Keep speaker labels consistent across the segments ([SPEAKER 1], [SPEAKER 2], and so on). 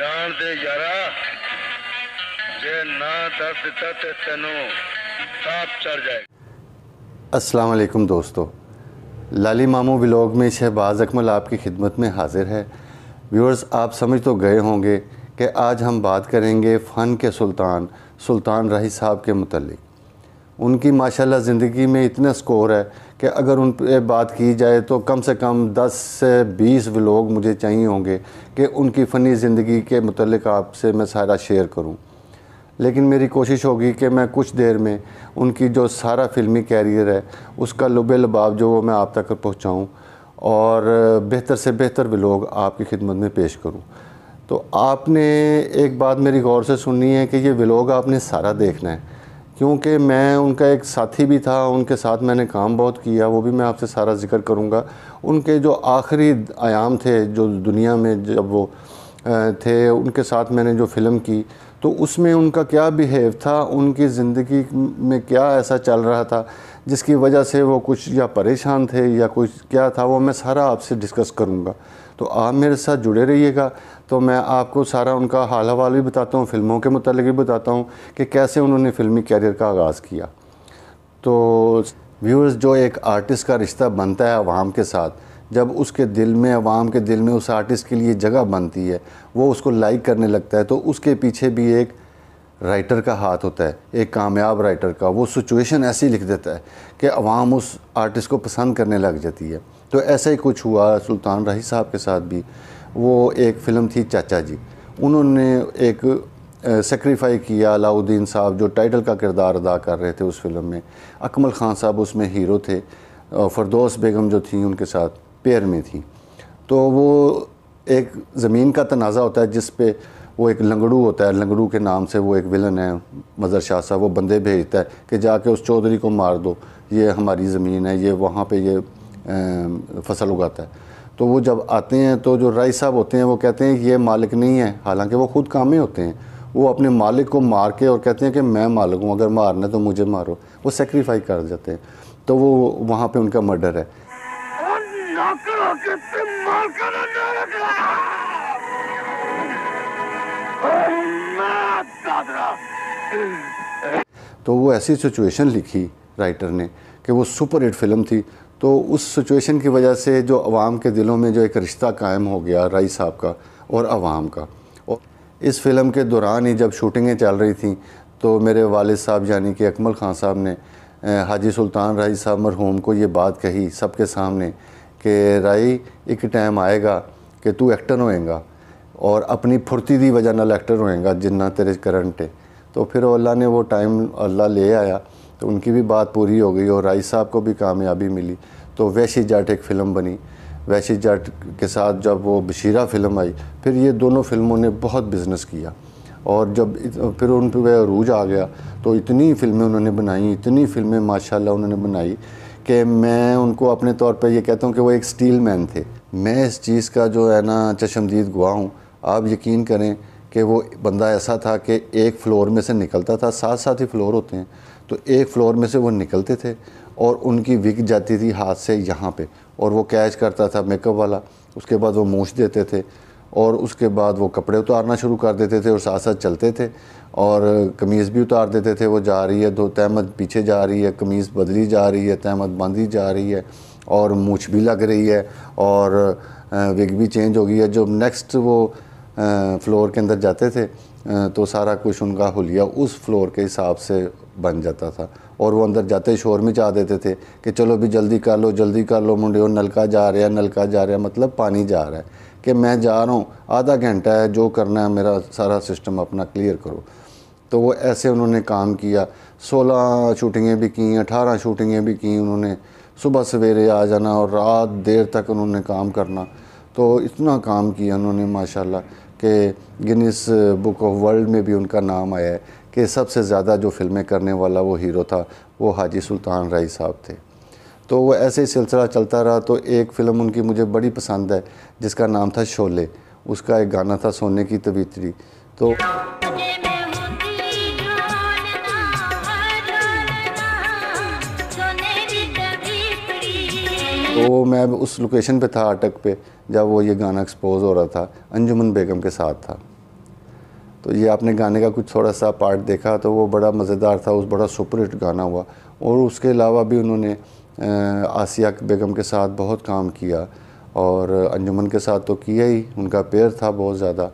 [SPEAKER 1] जान दे यारा जे ना दस दिता ते ਤੈਨੂੰ साफ चढ़ जाए अस्सलाम वालेकुम दोस्तों लाली मामू ब्लॉग में शहबाज अकमल आपकी खिदमत में हाजिर है व्यूअर्स आप समझ तो गए होंगे कि आज हम बात करेंगे फ़न के सुल्तान सुल्तान राही साहब के मतलब उनकी माशाल्लाह ज़िंदगी में इतना स्कोर है कि अगर उन पर बात की जाए तो कम से कम 10 से 20 व्लॉग मुझे चाहिए होंगे कि उनकी फ़नी ज़िंदगी के मतलब आपसे मैं सारा शेयर करूं लेकिन मेरी कोशिश होगी कि मैं कुछ देर में उनकी जो सारा फिल्मी कैरियर है उसका लुबे लबाव जो वो मैं आप तक पहुँचाऊँ और बेहतर से बेहतर व्लॉग आपकी खिदमत में पेश करूँ तो आपने एक बात मेरी गौर से सुननी है कि ये व्लॉग आपने सारा देखना है क्योंकि मैं उनका एक साथी भी था उनके साथ मैंने काम बहुत किया वो भी मैं आपसे सारा जिक्र करूँगा उनके जो आखिरी आयाम थे जो दुनिया में जब वो थे उनके साथ मैंने जो फ़िल्म की तो उसमें उनका क्या बिहेव था उनकी ज़िंदगी में क्या ऐसा चल रहा था जिसकी वजह से वो कुछ या परेशान थे या कुछ क्या था वो मैं सारा आपसे डिस्कस करूँगा तो आप मेरे साथ जुड़े रहिएगा तो मैं आपको सारा उनका हाल हवाल भी बताता हूँ फिल्मों के मतलब भी बताता हूँ कि कैसे उन्होंने फिल्मी कैरियर का आगाज़ किया तो व्यूअर्स जो एक आर्टिस्ट का रिश्ता बनता है आवाम के साथ जब उसके दिल में आवाम के दिल में उस आर्टिस्ट के लिए जगह बनती है वो उसको लाइक करने लगता है तो उसके पीछे भी एक राइटर का हाथ होता है एक कामयाब राइटर का वो सिचुएशन ऐसी लिख देता है कि आवाम उस आर्टिस्ट को पसंद करने लग जाती है तो ऐसा ही कुछ हुआ सुल्तान रही साहब के साथ भी वो एक फ़िल्म थी चाचा जी उन्होंने एक सेक्रीफाई किया अलाउद्दीन साहब जो टाइटल का किरदार अदा कर रहे थे उस फिल्म में अकमल ख़ान साहब उसमें हीरो थे फरदोस बेगम जो थी उनके साथ पेयर में थी तो वो एक ज़मीन का तनाज़ा होता है जिस पे वो एक लंगड़ू होता है लंगड़ू के नाम से वो एक विलन है मज़र शाह साहब वो बंदे भेजता है कि जाके उस चौधरी को मार दो ये हमारी ज़मीन है ये वहाँ पे ये फसल उगाता है तो वो जब आते हैं तो जो राय साहब होते हैं वो कहते हैं ये मालिक नहीं है हालांकि वो खुद काम होते हैं वो अपने मालिक को मार के और कहते हैं कि मैं मालिक हूँ अगर मारना है तो मुझे मारो वो सेक्रीफाई कर जाते हैं तो वो वहाँ पे उनका मर्डर है तो वो ऐसी सिचुएशन लिखी राइटर ने कि वो सुपर हिट फिल्म थी तो उस सिचुएशन की वजह से जो आवाम के दिलों में जो एक रिश्ता कायम हो गया राई साहब का और आवाम का और इस फिल्म के दौरान ही जब शूटिंगें चल रही थी तो मेरे वालद साहब यानी कि अकमल ख़ान साहब ने हाजी सुल्तान राई साहब मरहूम को ये बात कही सबके सामने कि राई एक टाइम आएगा कि तू एक्टर होएगा और अपनी फुर्ती की वजह न एक्टर होएगा जिन्ना तेरे करंट है तो फिर अल्लाह ने वो टाइम अल्लाह ले आया तो उनकी भी बात पूरी हो गई और राइस साहब को भी कामयाबी मिली तो वैशी जाट एक फ़िल्म बनी वैशी जाट के साथ जब वो बशीरा फ़िल्म आई फिर ये दोनों फिल्मों ने बहुत बिज़नेस किया और जब फिर उन पर रूज आ गया तो इतनी फ़िल्में उन्होंने बनाई इतनी फ़िल्में माशाल्लाह उन्होंने बनाई कि मैं उनको अपने तौर पे ये कहता हूँ कि वो एक स्टील मैन थे मैं इस चीज़ का जो है ना चशमदीद गुआ हूँ आप यकीन करें कि वो बंदा ऐसा था कि एक फ़्लोर में से निकलता था साथ साथ ही फ्लोर होते हैं तो एक फ्लोर में से वो निकलते थे और उनकी विक जाती थी हाथ से यहाँ पे और वो कैच करता था मेकअप वाला उसके बाद वो मूछ देते थे और उसके बाद वो कपड़े उतारना शुरू कर देते थे और साथ साथ चलते थे और कमीज़ भी उतार देते थे वो जा रही है दो तहमद पीछे जा रही है कमीज़ बदली जा रही है तहमद बांधी जा रही है और मूछ भी लग रही है और विग भी चेंज हो गई है जो नेक्स्ट वो फ्लोर के अंदर जाते थे तो सारा कुछ उनका हुलिया उस फ्लोर के हिसाब से बन जाता था और वो अंदर जाते शोर में चाह देते थे कि चलो भी जल्दी कर लो जल्दी कर लो मुंडे नलका जा रहा है नलका जा रहा है मतलब पानी जा रहा है कि मैं जा रहा हूँ आधा घंटा है जो करना है मेरा सारा सिस्टम अपना क्लियर करो तो वो ऐसे उन्होंने काम किया सोलह शूटिंगें भी की अठारह शूटिंगें भी की उन्होंने सुबह सवेरे आ जाना और रात देर तक उन्होंने काम करना तो इतना काम किया उन्होंने माशाल्लाह कि गिनीस बुक ऑफ वर्ल्ड में भी उनका नाम आया है कि सबसे ज़्यादा जो फिल्में करने वाला वो हीरो था वो हाजी सुल्तान राय साहब थे तो वो ऐसे ही सिलसिला चलता रहा तो एक फ़िल्म उनकी मुझे बड़ी पसंद है जिसका नाम था शोले उसका एक गाना था सोने की तबीतरी तो तो मैं उस लोकेशन पे था अटक पे जब वो ये गाना एक्सपोज हो रहा था अंजुमन बेगम के साथ था तो ये आपने गाने का कुछ थोड़ा सा पार्ट देखा तो वो बड़ा मज़ेदार था उस बड़ा सुपरहिट गाना हुआ और उसके अलावा भी उन्होंने आसिया बेगम के साथ बहुत काम किया और अंजुमन के साथ तो किया ही उनका पेयर था बहुत ज़्यादा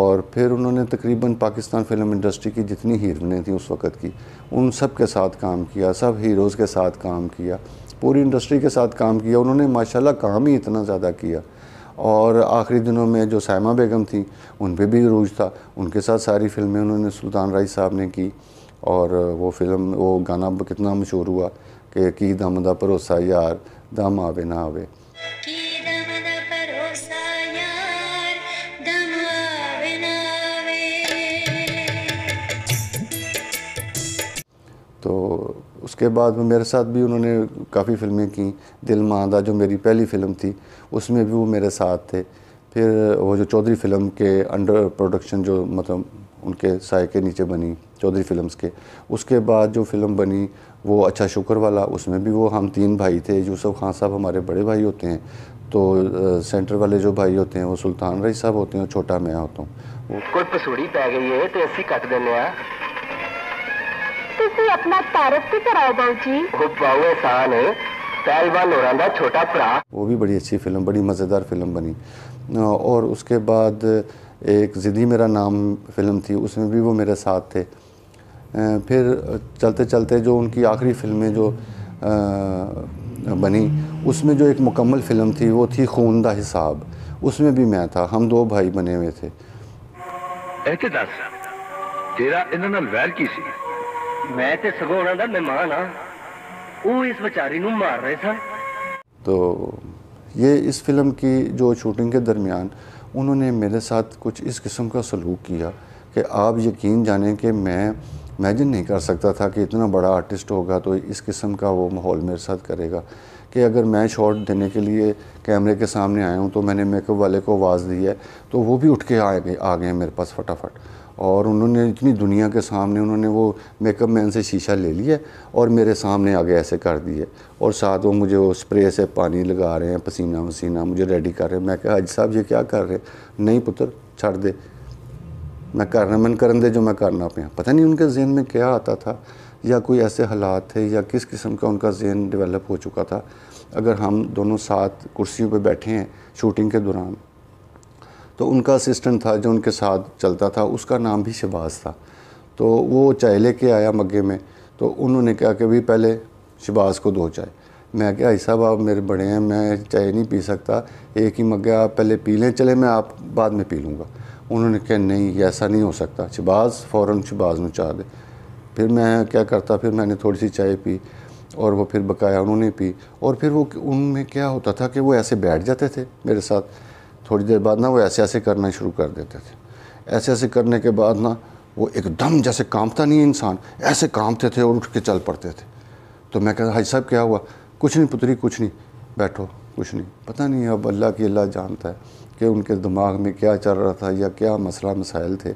[SPEAKER 1] और फिर उन्होंने तकरीबन पाकिस्तान फिल्म इंडस्ट्री की जितनी हीरोइनें थी उस वक़्त की उन सब के साथ काम किया सब हीरोज़ के साथ काम किया पूरी इंडस्ट्री के साथ काम किया उन्होंने माशाल्लाह काम ही इतना ज़्यादा किया और आखिरी दिनों में जो सायमा बेगम थी उन पर भी रूज था उनके साथ सारी फिल्में उन्होंने सुल्तान राय साहब ने की और वो फिल्म वो गाना कितना मशहूर हुआ कि की दम दा भरोसा यार दम आवे ना आवे तो उसके बाद में मेरे साथ भी उन्होंने काफ़ी फिल्में की दिल मादा जो मेरी पहली फ़िल्म थी उसमें भी वो मेरे साथ थे फिर वो जो चौधरी फिल्म के अंडर प्रोडक्शन जो मतलब उनके साय के नीचे बनी चौधरी फिल्म्स के उसके बाद जो फिल्म बनी वो अच्छा शुक्र वाला उसमें भी वो हम तीन भाई थे यूसुफ खान साहब हमारे बड़े भाई होते हैं तो सेंटर वाले जो भाई होते हैं वो सुल्तान रही साहब होते हैं और छोटा मैं होता हूँ कोई पसूड़ी पै गई है तो ऐसी कट देने तुसी अपना तारफ तो कराओ बाबू जी खूब बाबू एहसान पहलवान और आंदा छोटा भरा वो भी बड़ी अच्छी फिल्म बड़ी मज़ेदार फिल्म बनी और उसके बाद एक ज़िदी मेरा नाम फिल्म थी उसमें भी वो मेरे साथ थे फिर चलते चलते जो उनकी आखिरी फिल्में जो बनी उसमें जो एक मुकम्मल फिल्म थी वो थी खून दा हिसाब उसमें भी मैं था हम दो भाई बने हुए थे तेरा की सी मैं ते सगोना दा मेहमान ਮਹਿਮਾਨ ਆ इस बेचारी नु मार रहे सन तो ये इस फिल्म की जो शूटिंग के दरमियान उन्होंने मेरे साथ कुछ इस किस्म का सलूक किया कि आप यकीन जाने कि मैं इमेजिन नहीं कर सकता था कि इतना बड़ा आर्टिस्ट होगा तो इस किस्म का वो माहौल मेरे साथ करेगा कि अगर मैं शॉट देने के लिए कैमरे के सामने आया हूँ तो मैंने मेकअप वाले को आवाज़ दी है तो वो भी उठ के आ गए आ गए मेरे पास फटाफट और उन्होंने इतनी दुनिया के सामने उन्होंने वो मेकअप मैन से शीशा ले लिया और मेरे सामने आगे ऐसे कर दिए और साथ वो मुझे वो स्प्रे से पानी लगा रहे हैं पसीना वसीना मुझे रेडी कर रहे हैं मैं कहा अज साहब ये क्या कर रहे नहीं पुत्र छड़ दे मैं करना मन करन दे जो मैं करना पे पता नहीं उनके जहन में क्या आता था या कोई ऐसे हालात थे या किस किस्म का उनका जहन डेवलप हो चुका था अगर हम दोनों साथ कुर्सियों पर बैठे हैं शूटिंग के दौरान तो उनका असिस्टेंट था जो उनके साथ चलता था उसका नाम भी शबाज था तो वो चाय लेके आया मगे में तो उन्होंने कहा कि भाई पहले शबाज को दो चाय मैं क्या ऐसा साहब आप मेरे बड़े हैं मैं चाय नहीं पी सकता एक ही मगे आप पहले पी लें चले मैं आप बाद में पी लूँगा उन्होंने कहा नहीं ऐसा नहीं हो सकता शबाज फ़ौर शबाज में चाह दे फिर मैं क्या करता फिर मैंने थोड़ी सी चाय पी और वो फिर बकाया उन्होंने पी और फिर वो उनमें क्या होता था कि वो ऐसे बैठ जाते थे मेरे साथ थोड़ी देर बाद ना वो ऐसे ऐसे करना शुरू कर देते थे ऐसे ऐसे करने के बाद ना वो एकदम जैसे कांपता नहीं इंसान ऐसे कांपते थे और उठ के चल पड़ते थे तो मैं कहता हाई साहब क्या हुआ कुछ नहीं पुतरी कुछ नहीं बैठो कुछ नहीं पता नहीं अब अल्लाह की अल्लाह जानता है कि उनके दिमाग में क्या चल रहा था या क्या मसला मसाइल थे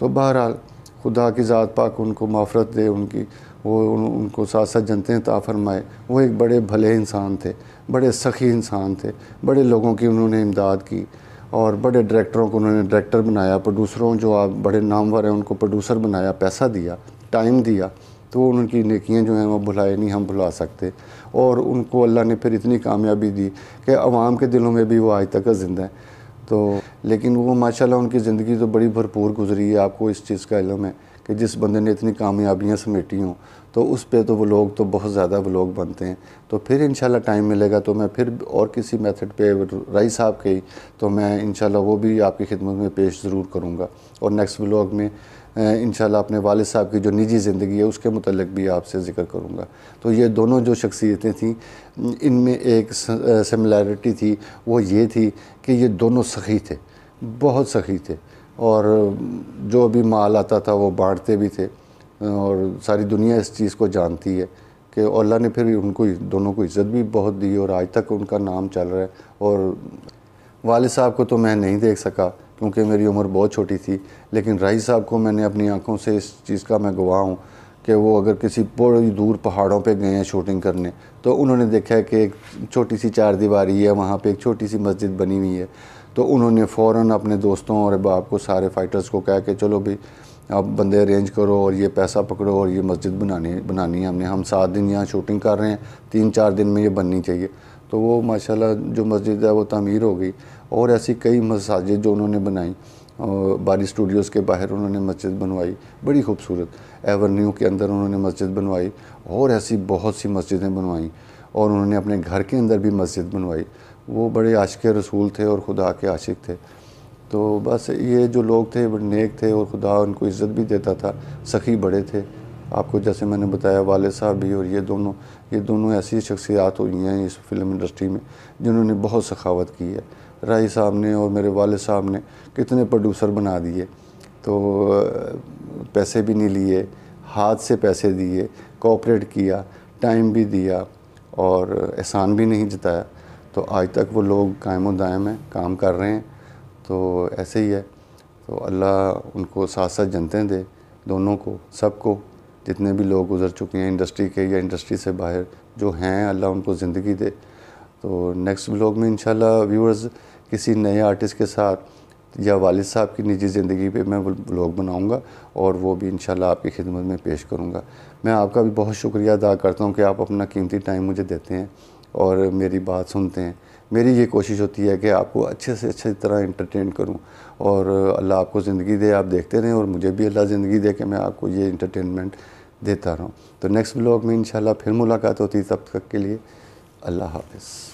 [SPEAKER 1] तो बहरहाल खुदा की ज़ात पाक उनको माफ़रत दे उनकी वो उन, उनको साथ साथ जनते तो फरमाए वो एक बड़े भले इंसान थे बड़े सखी इंसान थे बड़े लोगों की उन्होंने इमदाद की और बड़े डायरेक्टरों को उन्होंने डायरेक्टर बनाया प्रोड्यूसरों जो आप बड़े नामवर हैं उनको प्रोड्यूसर बनाया पैसा दिया टाइम दिया तो उनकी नकियाँ जो हैं वो भुलाए नहीं हम भुला सकते और उनको अल्लाह ने फिर इतनी कामयाबी दी कि आवाम के दिलों में भी वो आज तक ज़िंदा है तो लेकिन वो माशाल्लाह उनकी ज़िंदगी तो बड़ी भरपूर गुजरी है आपको इस चीज़ का इलम है कि जिस बंदे ने इतनी कामयाबियाँ समेटी हों तो उस पर तो वो लोग तो बहुत ज़्यादा व्लॉग बनते हैं तो फिर इन टाइम मिलेगा तो मैं फिर और किसी मेथड पे राई साहब के तो मैं इन वो भी आपकी खिदमत में पेश ज़रूर करूँगा और नेक्स्ट व्लॉग में इन अपने वाल साहब की जो निजी ज़िंदगी है उसके मतलब भी आपसे ज़िक्र करूँगा तो ये दोनों जो शख्सियतें थीं इनमें एक सिमिलरिटी थी वो ये थी कि ये दोनों सखी थे बहुत सखी थे और जो भी माल आता था वो बांटते भी थे और सारी दुनिया इस चीज़ को जानती है कि अल्लाह ने फिर उनको दोनों को इज़्ज़त भी बहुत दी और आज तक उनका नाम चल रहा है और वाल साहब को तो मैं नहीं देख सका क्योंकि मेरी उम्र बहुत छोटी थी लेकिन राही साहब को मैंने अपनी आंखों से इस चीज़ का मैं गवाह हूँ कि वो अगर किसी बड़ी दूर पहाड़ों पे गए हैं शूटिंग करने तो उन्होंने देखा है कि एक छोटी सी चार दीवारी है वहाँ पे एक छोटी सी मस्जिद बनी हुई है तो उन्होंने फ़ौर अपने दोस्तों और बाप को सारे फ़ाइटर्स को कह के चलो भी आप बंदे अरेंज करो और ये पैसा पकड़ो और ये मस्जिद बनानी बनानी है हमने हम सात दिन यहाँ शूटिंग कर रहे हैं तीन चार दिन में ये बननी चाहिए तो वो माशाल्लाह जो मस्जिद है वो तमीर हो गई और ऐसी कई मसाजिद जो उन्होंने बनाई बारी स्टूडियोज़ के बाहर उन्होंने मस्जिद बनवाई बड़ी खूबसूरत एवरन्यू के अंदर उन्होंने मस्जिद बनवाई और ऐसी बहुत सी मस्जिदें बनवाईं और उन्होंने अपने घर के अंदर भी मस्जिद बनवाई वो बड़े आशिक रसूल थे और खुदा के आशिक थे तो बस ये जो लोग थे बड़े नेक थे और खुदा उनको इज़्ज़त भी देता था सखी बड़े थे आपको जैसे मैंने बताया वाले साहब भी और ये दोनों ये दोनों ऐसी शख्सियात हुई हैं इस फिल्म इंडस्ट्री में जिन्होंने बहुत सखावत की है राही साहब ने और मेरे वाले साहब ने कितने प्रोड्यूसर बना दिए तो पैसे भी नहीं लिए हाथ से पैसे दिए कोऑपरेट किया टाइम भी दिया और एहसान भी नहीं जताया तो आज तक वो लोग कायम दायम हैं काम कर रहे हैं तो ऐसे ही है तो अल्लाह उनको साथ साथ जनते दे दोनों को सबको जितने भी लोग गुजर चुके हैं इंडस्ट्री के या इंडस्ट्री से बाहर जो हैं अल्लाह उनको ज़िंदगी दे तो नेक्स्ट ब्लॉग में इंशाल्लाह व्यूअर्स किसी नए आर्टिस्ट के साथ या वालिद साहब की निजी ज़िंदगी पे मैं ब्लॉग बनाऊंगा और वो भी इंशाल्लाह आपकी खिदमत में पेश करूंगा मैं आपका भी बहुत शुक्रिया अदा करता हूं कि आप अपना कीमती टाइम मुझे देते हैं और मेरी बात सुनते हैं मेरी ये कोशिश होती है कि आपको अच्छे से अच्छे तरह इंटरटेन करूं और अल्लाह आपको ज़िंदगी दे आप देखते रहें और मुझे भी अल्लाह ज़िंदगी दे कि मैं आपको ये इंटरटेनमेंट देता रहूं तो नेक्स्ट ब्लॉग में इंशाल्लाह फिर मुलाकात होती तब तक के लिए अल्लाह हाफिज़